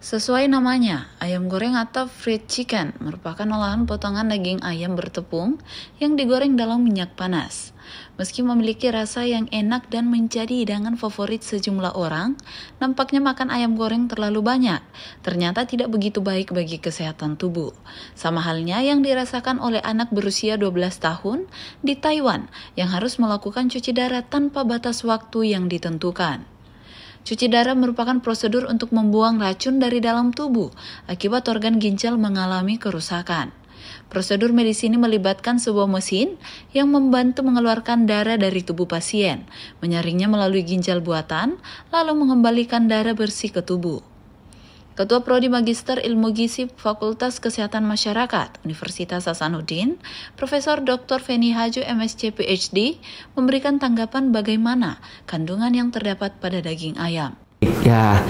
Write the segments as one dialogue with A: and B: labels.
A: Sesuai namanya, ayam goreng atau fried chicken merupakan olahan potongan daging ayam bertepung yang digoreng dalam minyak panas. Meski memiliki rasa yang enak dan menjadi hidangan favorit sejumlah orang, nampaknya makan ayam goreng terlalu banyak. Ternyata tidak begitu baik bagi kesehatan tubuh. Sama halnya yang dirasakan oleh anak berusia 12 tahun di Taiwan yang harus melakukan cuci darah tanpa batas waktu yang ditentukan. Cuci darah merupakan prosedur untuk membuang racun dari dalam tubuh akibat organ ginjal mengalami kerusakan. Prosedur medis ini melibatkan sebuah mesin yang membantu mengeluarkan darah dari tubuh pasien, menyaringnya melalui ginjal buatan, lalu mengembalikan darah bersih ke tubuh. Ketua Prodi Magister Ilmu Gizi Fakultas Kesehatan Masyarakat Universitas Hasanuddin, Profesor Dr. Feni Haju MSc PhD, memberikan tanggapan bagaimana kandungan yang terdapat pada daging ayam.
B: Ya,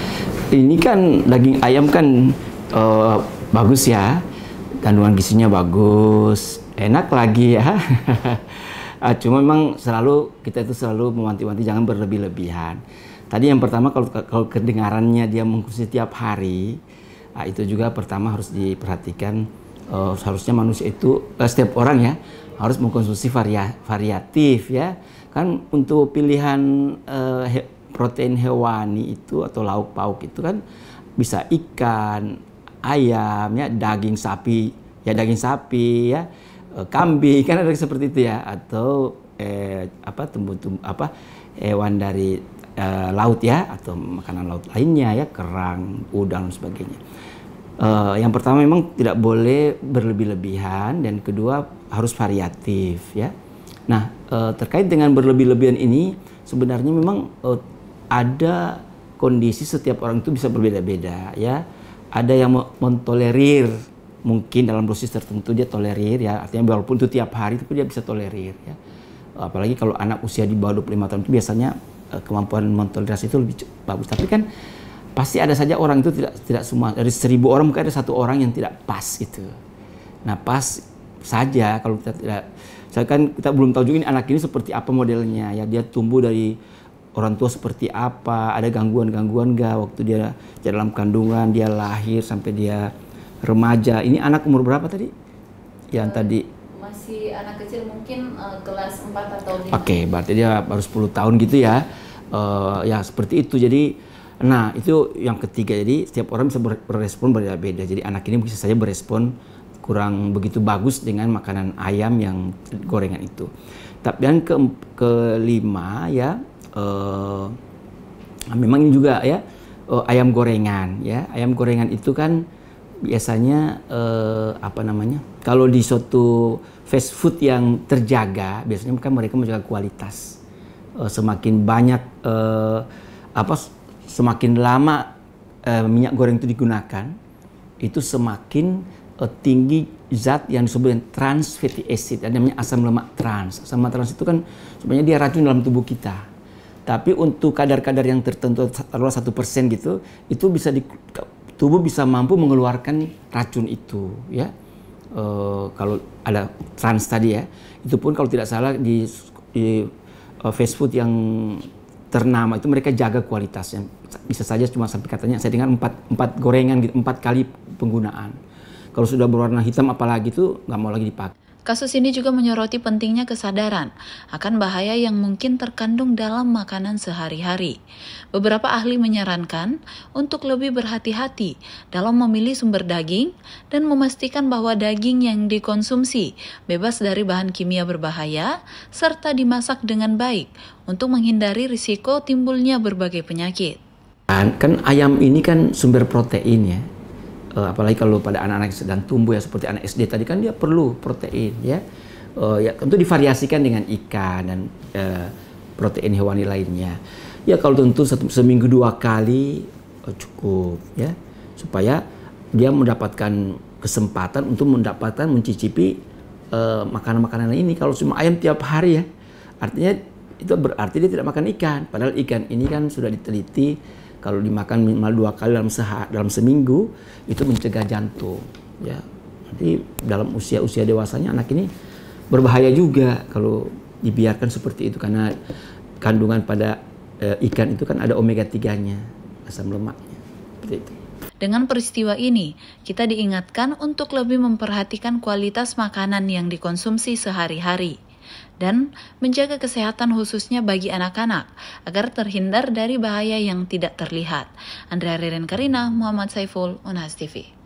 B: ini kan daging ayam kan uh, bagus ya, kandungan gizinya bagus, enak lagi ya. Ah, cuma memang selalu kita itu selalu mewanti-wanti jangan berlebih-lebihan. Tadi yang pertama kalau kalau kedengarannya dia mengkonsumsi tiap hari, nah, itu juga pertama harus diperhatikan uh, seharusnya manusia itu uh, setiap orang ya harus mengkonsumsi varia, variatif ya. Kan untuk pilihan uh, he, protein hewani itu atau lauk pauk itu kan bisa ikan, ayam ya, daging sapi, ya daging sapi ya, kambing kan ada seperti itu ya atau eh, apa tumbuh-tumbuh apa hewan dari uh, laut ya atau makanan laut lainnya ya kerang, udang dan sebagainya. Uh, yang pertama memang tidak boleh berlebih-lebihan dan kedua harus variatif ya. Nah uh, terkait dengan berlebih-lebihan ini sebenarnya memang uh, ada kondisi setiap orang itu bisa berbeda-beda ya. Ada yang mentolerir mungkin dalam dosis tertentu dia tolerir ya artinya walaupun itu tiap hari tapi dia bisa tolerir ya apalagi kalau anak usia di bawah 25 tahun itu biasanya Eh, kemampuan mentoleransi itu lebih bagus. Tapi kan pasti ada saja orang itu tidak tidak semua dari seribu orang mungkin ada satu orang yang tidak pas itu. Nah pas saja kalau kita tidak, saya kan kita belum tahu juga ini anak ini seperti apa modelnya ya dia tumbuh dari orang tua seperti apa, ada gangguan-gangguan gak waktu dia, di dalam kandungan, dia lahir sampai dia remaja. Ini anak umur berapa tadi? Yang eh, tadi
A: masih anak kecil mungkin uh, kelas 4 atau 5. Oke, okay,
B: berarti dia baru 10 tahun gitu ya uh, ya seperti itu jadi nah itu yang ketiga jadi setiap orang bisa berespon berbeda-beda jadi anak ini bisa saja berespon kurang begitu bagus dengan makanan ayam yang gorengan itu tapi yang ke kelima ya uh, memang ini juga ya uh, ayam gorengan ya ayam gorengan itu kan biasanya uh, apa namanya kalau di suatu fast food yang terjaga biasanya kan mereka menjaga kualitas uh, semakin banyak uh, apa semakin lama uh, minyak goreng itu digunakan itu semakin uh, tinggi zat yang disebut trans fatty acid ada namanya asam lemak trans asam lemak trans itu kan sebenarnya dia racun dalam tubuh kita tapi untuk kadar-kadar yang tertentu taruhlah satu persen gitu itu bisa di, tubuh bisa mampu mengeluarkan racun itu ya e, kalau ada trans tadi ya itu pun kalau tidak salah di, di uh, fast food yang ternama itu mereka jaga kualitasnya. Bisa saja cuma sampai katanya saya dengar empat, empat gorengan gitu, empat kali penggunaan. Kalau sudah berwarna hitam apalagi itu nggak mau lagi dipakai.
A: Kasus ini juga menyoroti pentingnya kesadaran akan bahaya yang mungkin terkandung dalam makanan sehari-hari. Beberapa ahli menyarankan untuk lebih berhati-hati dalam memilih sumber daging dan memastikan bahwa daging yang dikonsumsi bebas dari bahan kimia berbahaya serta dimasak dengan baik untuk menghindari risiko timbulnya berbagai penyakit.
B: Kan, kan ayam ini kan sumber protein ya uh, apalagi kalau pada anak-anak sedang tumbuh ya seperti anak SD tadi kan dia perlu protein ya uh, ya tentu divariasikan dengan ikan dan uh, protein hewani lainnya ya kalau tentu satu, seminggu dua kali uh, cukup ya supaya dia mendapatkan kesempatan untuk mendapatkan mencicipi makanan makanan-makanan ini kalau cuma ayam tiap hari ya artinya itu berarti dia tidak makan ikan padahal ikan ini kan sudah diteliti kalau dimakan minimal dua kali dalam sehat dalam seminggu itu mencegah jantung ya jadi dalam usia usia dewasanya anak ini berbahaya juga kalau dibiarkan seperti itu karena kandungan pada e, ikan itu kan ada omega 3 nya asam lemaknya seperti
A: itu dengan peristiwa ini, kita diingatkan untuk lebih memperhatikan kualitas makanan yang dikonsumsi sehari-hari dan menjaga kesehatan khususnya bagi anak-anak agar terhindar dari bahaya yang tidak terlihat. Andrea Riren Karina, Muhammad Saiful, Unas TV.